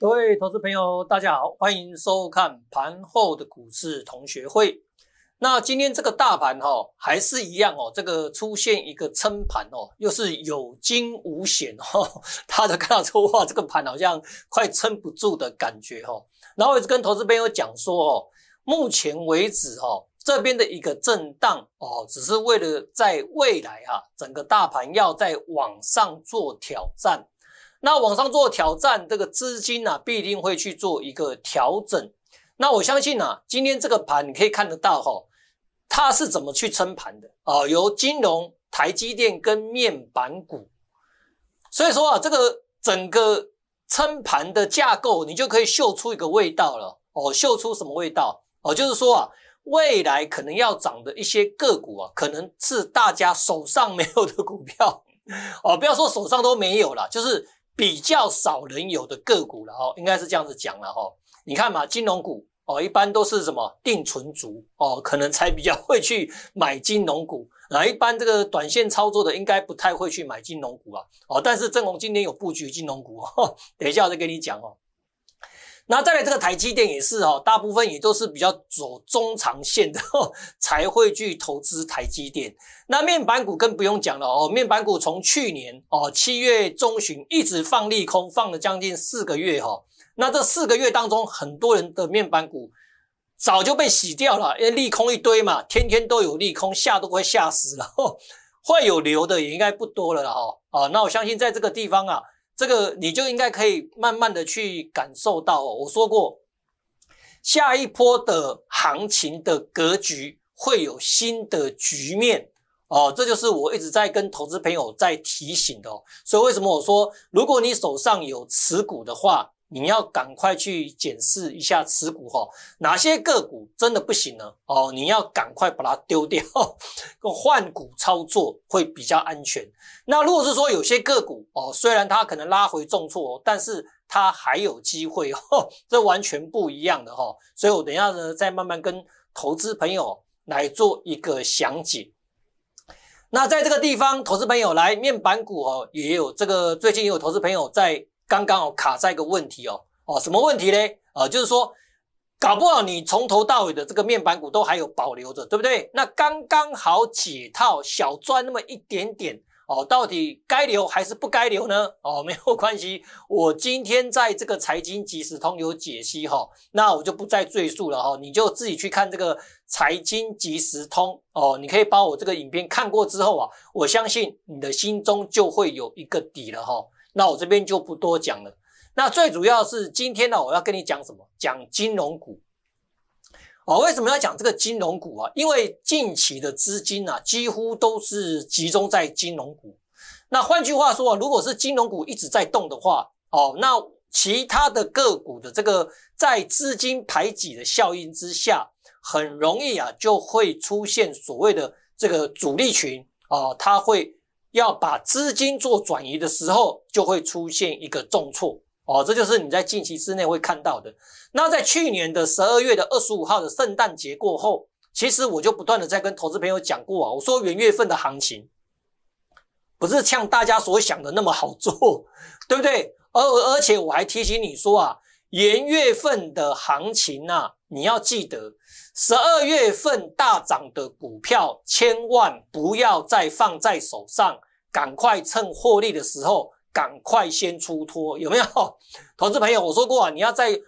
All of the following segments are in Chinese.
各位投资朋友，大家好，欢迎收看盘后的股市同学会。那今天这个大盘哈，还是一样哦，这个出现一个撑盘哦，又是有惊无险哦。他 的看到之后，哇，这个盘好像快撑不住的感觉哦。然后一直跟投资朋友讲说哦，目前为止哈，这边的一个震荡哦，只是为了在未来啊，整个大盘要再往上做挑战。那往上做挑战，这个资金呢必定会去做一个调整。那我相信呢，今天这个盘你可以看得到哈，它是怎么去撑盘的啊？由金融、台积电跟面板股，所以说啊，这个整个撑盘的架构，你就可以嗅出一个味道了哦。嗅出什么味道哦？就是说啊，未来可能要涨的一些个股啊，可能是大家手上没有的股票哦。不要说手上都没有了，就是。比较少人有的个股了哦，应该是这样子讲了哈。你看嘛，金融股哦，一般都是什么定存足哦，可能才比较会去买金融股。那一般这个短线操作的应该不太会去买金融股啊。哦，但是正红今天有布局金融股，等一下我再跟你讲哦。那再来这个台积电也是哦，大部分也都是比较走中长线的，才会去投资台积电。那面板股更不用讲了哦，面板股从去年哦七月中旬一直放利空，放了将近四个月哈。那这四个月当中，很多人的面板股早就被洗掉了，因为利空一堆嘛，天天都有利空，吓都快吓死了。会有留的也应该不多了哈。哦，那我相信在这个地方啊。这个你就应该可以慢慢的去感受到。我说过，下一波的行情的格局会有新的局面哦，这就是我一直在跟投资朋友在提醒的。所以为什么我说，如果你手上有持股的话？你要赶快去检视一下持股哈，哪些个股真的不行了哦，你要赶快把它丢掉，换股操作会比较安全。那如果是说有些个股哦，虽然它可能拉回重挫，但是它还有机会 哦，这完全不一样的哈。所以我等下呢再慢慢跟投资朋友来做一个详解。那在这个地方，投资朋友来面板股哦，也有这个最近也有投资朋友在。刚刚好卡在一个问题哦，哦，什么问题嘞？哦，就是说搞不好你从头到尾的这个面板股都还有保留着，对不对？那刚刚好解套小赚那么一点点哦，到底该留还是不该留呢？哦，没有关系，我今天在这个财经即时通有解析哈，那我就不再赘述了哈，你就自己去看这个财经即时通哦，你可以把我这个影片看过之后啊，我相信你的心中就会有一个底了哈。那我这边就不多讲了。那最主要是今天呢，我要跟你讲什么？讲金融股。哦，为什么要讲这个金融股啊？因为近期的资金呢，几乎都是集中在金融股。那换句话说，如果是金融股一直在动的话，哦，那其他的个股的这个在资金排挤的效应之下，很容易啊就会出现所谓的这个主力群啊，它会。要把资金做转移的时候，就会出现一个重挫哦，这就是你在近期之内会看到的。那在去年的十二月的二十五号的圣诞节过后，其实我就不断的在跟投资朋友讲过啊，我说元月份的行情，不是像大家所想的那么好做，对不对？而而且我还提醒你说啊，元月份的行情啊，你要记得，十二月份大涨的股票，千万不要再放在手上，赶快趁获利的时候，赶快先出脱，有没有？投资朋友，我说过啊，你要在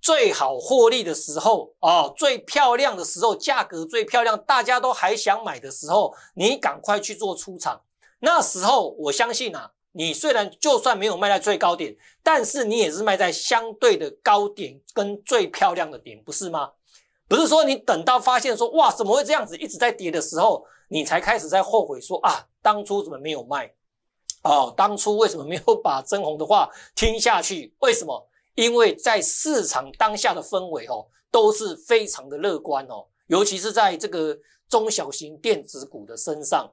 最好获利的时候，啊，最漂亮的时候，价格最漂亮，大家都还想买的时候，你赶快去做出场，那时候我相信啊。你虽然就算没有卖在最高点，但是你也是卖在相对的高点跟最漂亮的点，不是吗？不是说你等到发现说哇怎么会这样子一直在跌的时候，你才开始在后悔说啊当初怎么没有卖，哦当初为什么没有把曾红的话听下去？为什么？因为在市场当下的氛围哦都是非常的乐观哦，尤其是在这个中小型电子股的身上，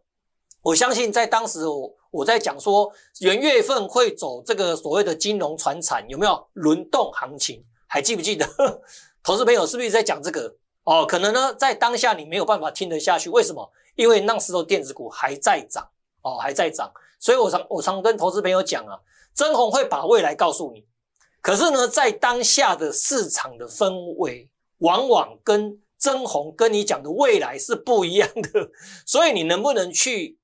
我相信在当时我。我在讲说，元月份会走这个所谓的金融、传产有没有轮动行情？还记不记得？投资朋友是不是在讲这个？哦，可能呢，在当下你没有办法听得下去，为什么？因为那时候电子股还在涨，哦，还在涨，所以我常我常跟投资朋友讲啊，真红会把未来告诉你，可是呢，在当下的市场的氛围，往往跟真红跟你讲的未来是不一样的，所以你能不能去？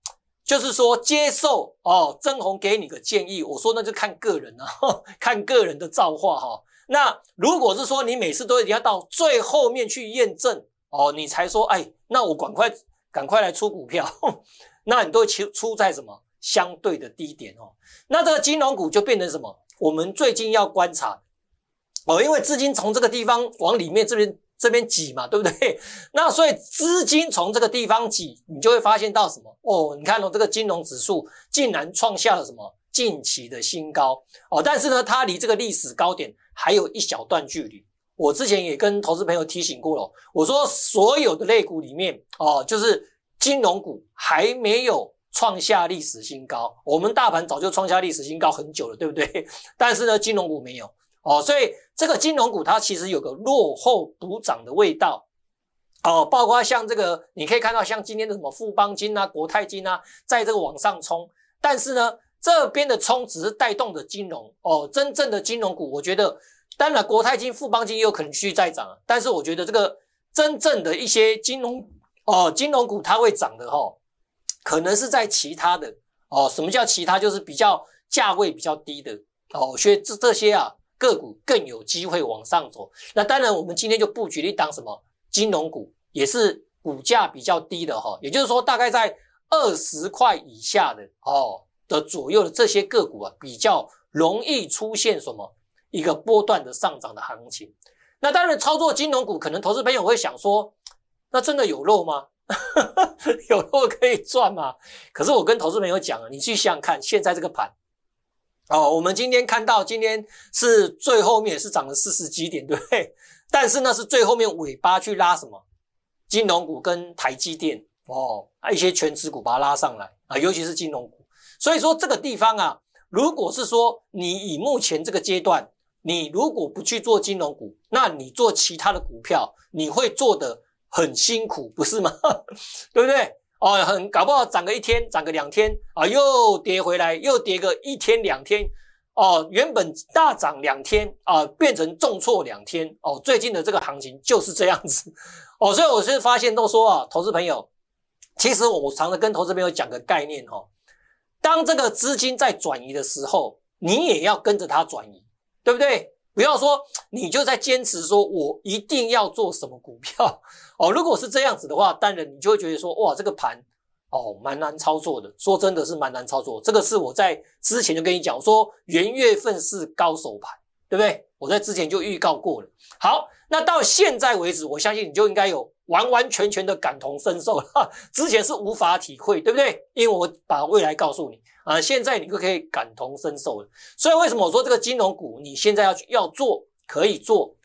就是说，接受哦，曾红给你个建议，我说那就看个人了，看个人的造化哈。那如果是说你每次都要到最后面去验证哦，你才说哎，那我赶快赶快来出股票，那你都出出在什么相对的低点哦？那这个金融股就变成什么？我们最近要观察哦，因为资金从这个地方往里面这边。这边挤嘛，对不对？那所以资金从这个地方挤，你就会发现到什么哦？你看哦，这个金融指数竟然创下了什么近期的新高哦！但是呢，它离这个历史高点还有一小段距离。我之前也跟投资朋友提醒过了，我说所有的类股里面哦，就是金融股还没有创下历史新高，我们大盘早就创下历史新高很久了，对不对？但是呢，金融股没有。哦，所以这个金融股它其实有个落后补涨的味道，哦，包括像这个，你可以看到像今天的什么富邦金呐、国泰金呐，在这个往上冲，但是呢，这边的冲只是带动的金融，哦，真正的金融股，我觉得，当然国泰金、富邦金也有可能继续再涨，但是我觉得这个真正的一些金融，哦，金融股它会涨的哈，可能是在其他的，哦，什么叫其他？就是比较价位比较低的，哦，所以这这些啊。个股更有机会往上走。那当然，我们今天就布局了一档什么金融股，也是股价比较低的哈，也就是说大概在二十块以下的哦的左右的这些个股啊，比较容易出现什么一个波段的上涨的行情。那当然，操作金融股，可能投资朋友会想说，那真的有肉吗？有肉可以赚吗？可是我跟投资朋友讲啊，你去想想看，现在这个盘。哦，我们今天看到今天是最后面是涨了四十几点，对不对？但是呢是最后面尾巴去拉什么？金融股跟台积电哦，一些全职股把它拉上来啊，尤其是金融股。所以说这个地方啊，如果是说你以目前这个阶段，你如果不去做金融股，那你做其他的股票，你会做的很辛苦，不是吗？对不对？哦，很搞不好涨个一天，涨个两天，啊，又跌回来，又跌个一天两天，哦，原本大涨两天，啊，变成重挫两天，哦，最近的这个行情就是这样子，哦，所以我是发现都说啊，投资朋友，其实我常常跟投资朋友讲个概念哦，当这个资金在转移的时候，你也要跟着它转移，对不对？不要说你就在坚持说我一定要做什么股票 哦，如果是这样子的话，当然你就会觉得说哇，这个盘哦蛮难操作的。说真的是蛮难操作，这个是我在之前就跟你讲说，元月份是高手盘，对不对？我在之前就预告过了。好，那到现在为止，我相信你就应该有。完完全全的感同身受了，之前是无法体会，对不对？因为我把未来告诉你啊，现在你就可以感同身受了。所以为什么我说这个金融股，你现在要去做可以做，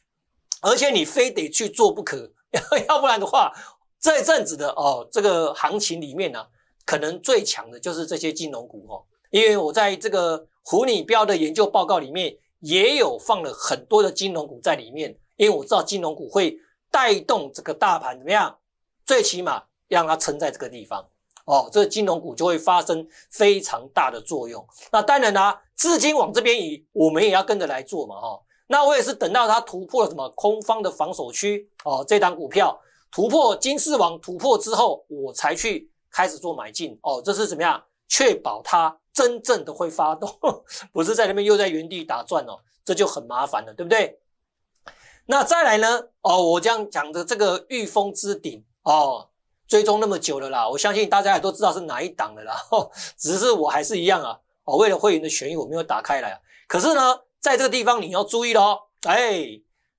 而且你非得去做不可，要 要不然的话，这阵子的哦，这个行情里面呢，可能最强的就是这些金融股哦，因为我在这个虎你标的研究报告里面也有放了很多的金融股在里面，因为我知道金融股会。带动这个大盘怎么样？最起码让它撑在这个地方哦，这金融股就会发生非常大的作用。那当然啦，资金往这边移，我们也要跟着来做嘛，哈。那我也是等到它突破了什么空方的防守区哦，这档股票突破金丝网突破之后，我才去开始做买进哦。这是怎么样确保它真正的会发动，不是在那边又在原地打转哦？这就很麻烦了，对不对？那再来呢？哦，我这样讲的这个御风之顶哦，追踪那么久了啦，我相信大家也都知道是哪一档的啦。只是我还是一样啊，哦，为了会员的权益，我没有打开来啊。可是呢，在这个地方你要注意咯，哎，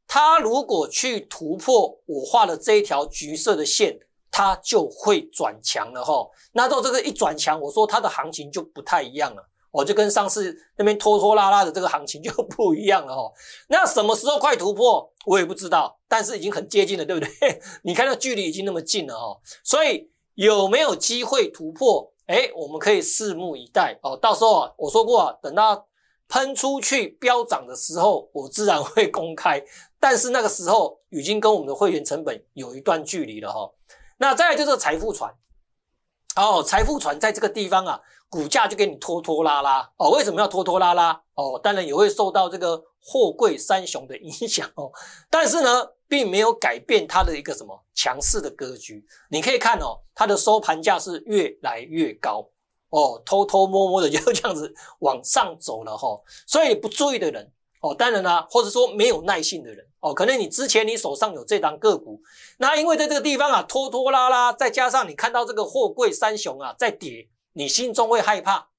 它如果去突破我画的这一条橘色的线，它就会转强了哈。那到这个一转强，我说它的行情就不太一样了。我就跟上次那边拖拖拉拉的这个行情就 不一样了哈，那什么时候快突破我也不知道，但是已经很接近了，对不对？你看到距离已经那么近了哈，所以有没有机会突破？哎，我们可以拭目以待哦。到时候啊，我说过啊，等到喷出去飙涨的时候，我自然会公开，但是那个时候已经跟我们的会员成本有一段距离了哈。那再就是财富船。哦，财富船在这个地方啊，股价就给你拖拖拉拉。哦，为什么要拖拖拉拉？哦，当然也会受到这个货柜三雄的影响哦，但是呢，并没有改变它的一个什么强势的格局。你可以看哦，它的收盘价是越来越高。哦，偷偷摸摸的就这样子往上走了哈，所以不注意的人，哦，当然啦，或者说没有耐性的人。哦，可能你之前你手上有这档个股，那因为在这个地方啊拖拖拉拉，再加上你看到这个货柜三雄啊在跌，你心中会害怕，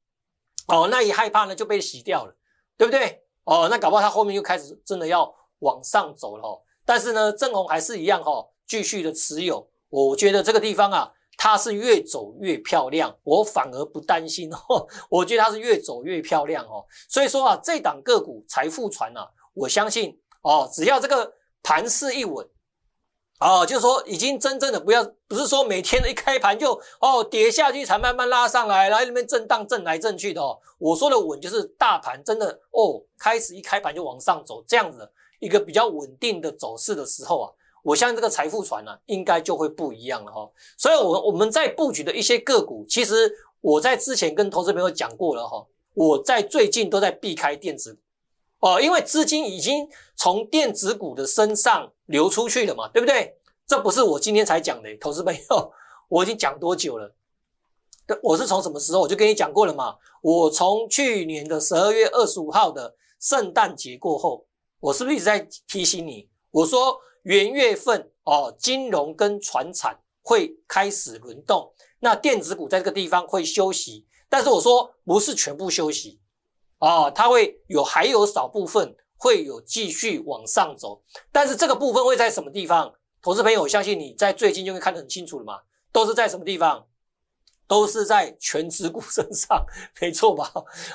哦，那一害怕呢就被洗掉了，对不对？哦，那搞不好它后面又开始真的要往上走了，哦，但是呢，正红还是一样哈，继续的持有，我觉得这个地方啊，它是越走越漂亮，我反而不担心哦，我觉得它是越走越漂亮哦，所以说啊，这档个股财富传啊，我相信。哦，只要这个盘势一稳，哦，就是说已经真正的不要，不是说每天一开盘就哦跌下去才慢慢拉上来，来那面震荡震来震去的哦。我说的稳就是大盘真的哦，开始一开盘就往上走，这样子一个比较稳定的走势的时候啊，我相信这个财富船呢应该就会不一样了哈。所以，我我们在布局的一些个股，其实我在之前跟投资朋友讲过了哈，我在最近都在避开电子。哦，因为资金已经从电子股的身上流出去了嘛，对不对？这不是我今天才讲的，投资朋友，我已经讲多久了？我是从什么时候我就跟你讲过了嘛。我从去年的十二月二十五号的圣诞节过后，我是不是一直在提醒你？我说元月份哦，金融跟船产会开始轮动，那电子股在这个地方会休息，但是我说不是全部休息。啊，它会有，还有少部分会有继续往上走，但是这个部分会在什么地方？投资朋友，我相信你在最近就会看得很清楚了嘛，都是在什么地方？都是在全指股身上，没错吧？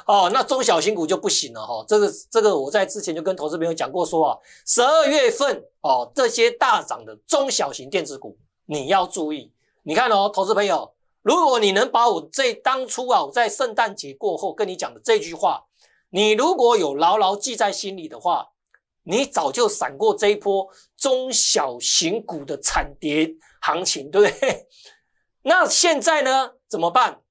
哦，那中小型股就不行了哈。这个这个，我在之前就跟投资朋友讲过说啊，十二月份哦，这些大涨的中小型电子股你要注意，你看哦，投资朋友。如果你能把我这当初啊，我在圣诞节过后跟你讲的这句话，你如果有牢牢记在心里的话，你早就闪过这一波中小型股的惨跌行情，对不对？那现在呢，怎么办？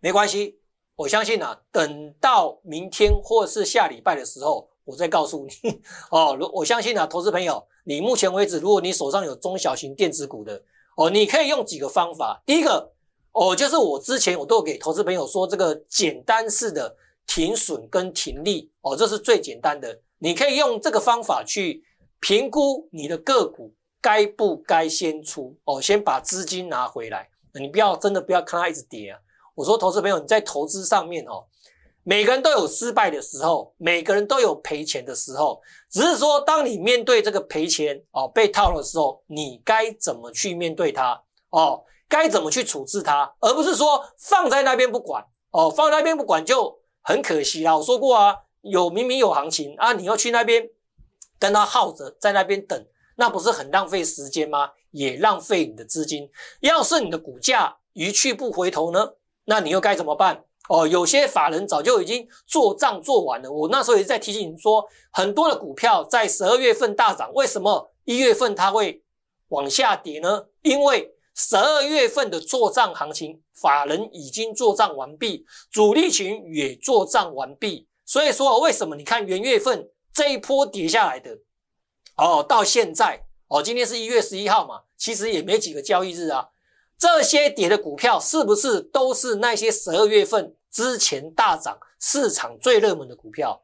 没关系，我相信啊，等到明天或是下礼拜的时候，我再告诉你。哦，我相信啊，投资朋友，你目前为止，如果你手上有中小型电子股的，哦，你可以用几个方法，第一个。哦，就是我之前我都有给投资朋友说，这个简单式的停损跟停利，哦，这是最简单的，你可以用这个方法去评估你的个股该不该先出，哦，先把资金拿回来，你不要真的不要看它一直跌啊。我说投资朋友，你在投资上面哦，每个人都有失败的时候，每个人都有赔钱的时候，只是说当你面对这个赔钱哦被套的时候，你该怎么去面对它，哦。该怎么去处置它，而不是说放在那边不管哦，放在那边不管就很可惜啦。我说过啊，有明明有行情啊，你要去那边跟他耗着，在那边等，那不是很浪费时间吗？也浪费你的资金。要是你的股价一去不回头呢，那你又该怎么办？哦，有些法人早就已经做账做完了。我那时候也在提醒你说，很多的股票在十二月份大涨，为什么一月份它会往下跌呢？因为。十二月份的做账行情，法人已经做账完毕，主力群也做账完毕。所以说，为什么你看元月份这一波跌下来的，哦，到现在，哦，今天是一月十一号嘛，其实也没几个交易日啊。这些跌的股票是不是都是那些十二月份之前大涨、市场最热门的股票？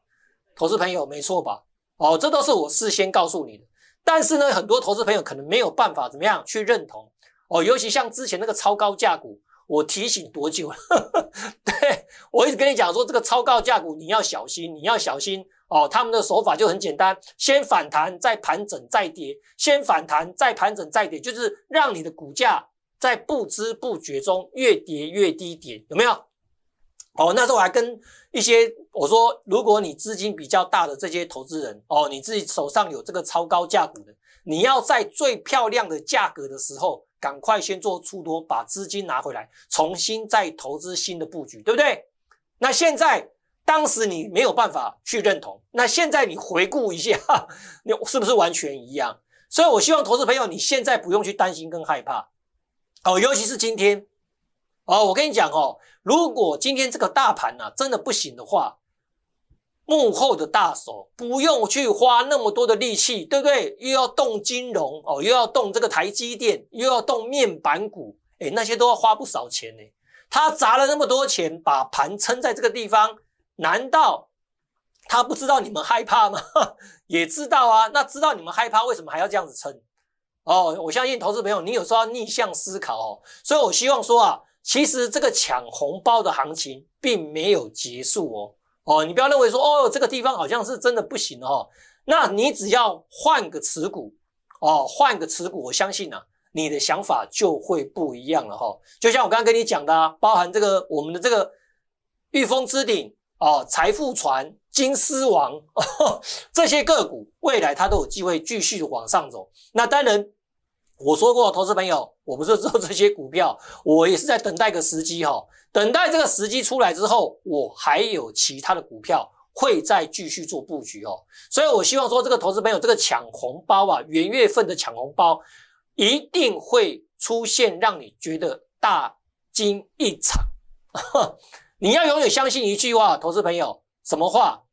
投资朋友，没错吧？哦，这都是我事先告诉你的。但是呢，很多投资朋友可能没有办法怎么样去认同。哦，尤其像之前那个超高价股，我提醒多久了？对我一直跟你讲说，这个超高价股你要小心，你要小心哦。他们的手法就很简单：先反弹，再盘整，再跌；先反弹，再盘整，再跌，就是让你的股价在不知不觉中越跌越低点，有没有？哦，那时候我还跟一些我说，如果你资金比较大的这些投资人哦，你自己手上有这个超高价股的，你要在最漂亮的价格的时候。赶快先做出多，把资金拿回来，重新再投资新的布局，对不对？那现在当时你没有办法去认同，那现在你回顾一下，你是不是完全一样？所以，我希望投资朋友，你现在不用去担心跟害怕，哦，尤其是今天，哦，我跟你讲哦，如果今天这个大盘呢真的不行的话。幕后的大手不用去花那么多的力气，对不对？又要动金融哦，又要动这个台积电，又要动面板股，哎，那些都要花不少钱呢。他砸了那么多钱，把盘撑在这个地方，难道他不知道你们害怕吗？也知道啊，那知道你们害怕，为什么还要这样子撑？哦，我相信投资朋友，你有时候要逆向思考哦。所以我希望说啊，其实这个抢红包的行情并没有结束哦。哦，你不要认为说，哦，这个地方好像是真的不行哦。那你只要换个持股，哦，换个持股，我相信啊，你的想法就会不一样了哈。就像我刚刚跟你讲的，包含这个我们的这个御风之顶，哦，财富船，金丝王，这些个股，未来它都有机会继续往上走。那当然，我说过，投资朋友，我不是做这些股票，我也是在等待个时机哈。等待这个时机出来之后，我还有其他的股票会再继续做布局哦。所以我希望说，这个投资朋友，这个抢红包啊，元月份的抢红包，一定会出现让你觉得大惊一场。你要永远相信一句话，投资朋友，什么话？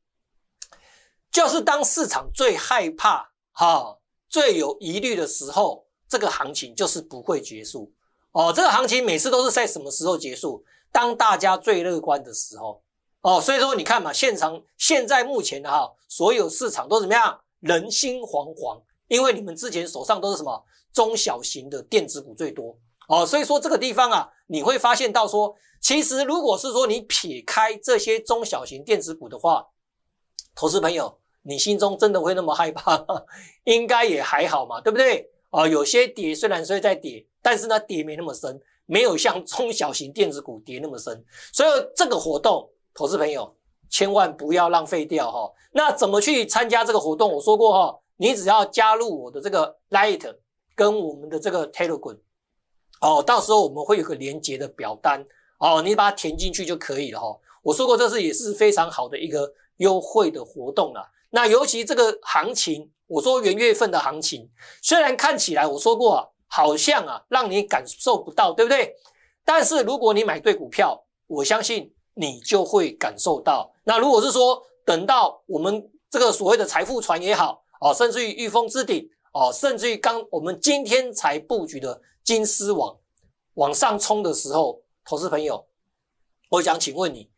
就是当市场最害怕、哈最有疑虑的时候，这个行情就是不会结束哦。这个行情每次都是在什么时候结束？当大家最乐观的时候，哦，所以说你看嘛，现场现在目前的哈，所有市场都怎么样？人心惶惶，因为你们之前手上都是什么中小型的电子股最多哦，所以说这个地方啊，你会发现到说，其实如果是说你撇开这些中小型电子股的话，投资朋友，你心中真的会那么害怕？应该也还好嘛，对不对？啊，有些跌虽然说在跌，但是呢，跌没那么深。没有像中小型电子股跌那么深，所以这个活动，投资朋友千万不要浪费掉哈。那怎么去参加这个活动？我说过哈，你只要加入我的这个 Light，跟我们的这个 Telegram，哦，到时候我们会有个连接的表单，哦，你把它填进去就可以了哈。我说过，这是也是非常好的一个优惠的活动了。那尤其这个行情，我说元月份的行情，虽然看起来我说过。好像啊，让你感受不到，对不对？但是如果你买对股票，我相信你就会感受到。那如果是说等到我们这个所谓的财富船也好哦，甚至于御风之顶哦，甚至于刚我们今天才布局的金丝网往上冲的时候，投资朋友，我想请问你。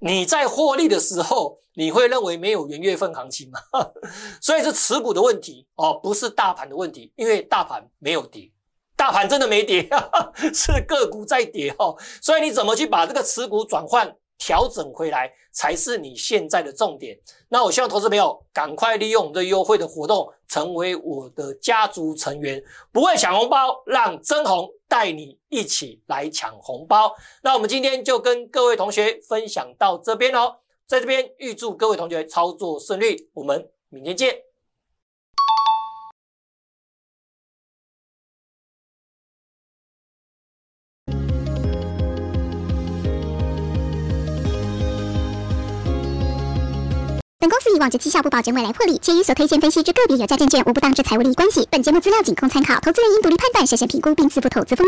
你在获利的时候，你会认为没有元月份行情吗？所以是持股的问题哦，不是大盘的问题，因为大盘没有跌，大盘真的没跌，是个股在跌哈。所以你怎么去把这个持股转换？调整回来才是你现在的重点。那我希望投资朋友赶快利用这优惠的活动，成为我的家族成员，不会抢红包，让曾红带你一起来抢红包。那我们今天就跟各位同学分享到这边哦，在这边预祝各位同学操作顺利，我们明天见。公司以往就绩效不保证未来获利，且与所推荐分析之个别有价证券无不当之财务利益关系。本节目资料仅供参考，投资人应独立判断、审慎评估并自负投资风。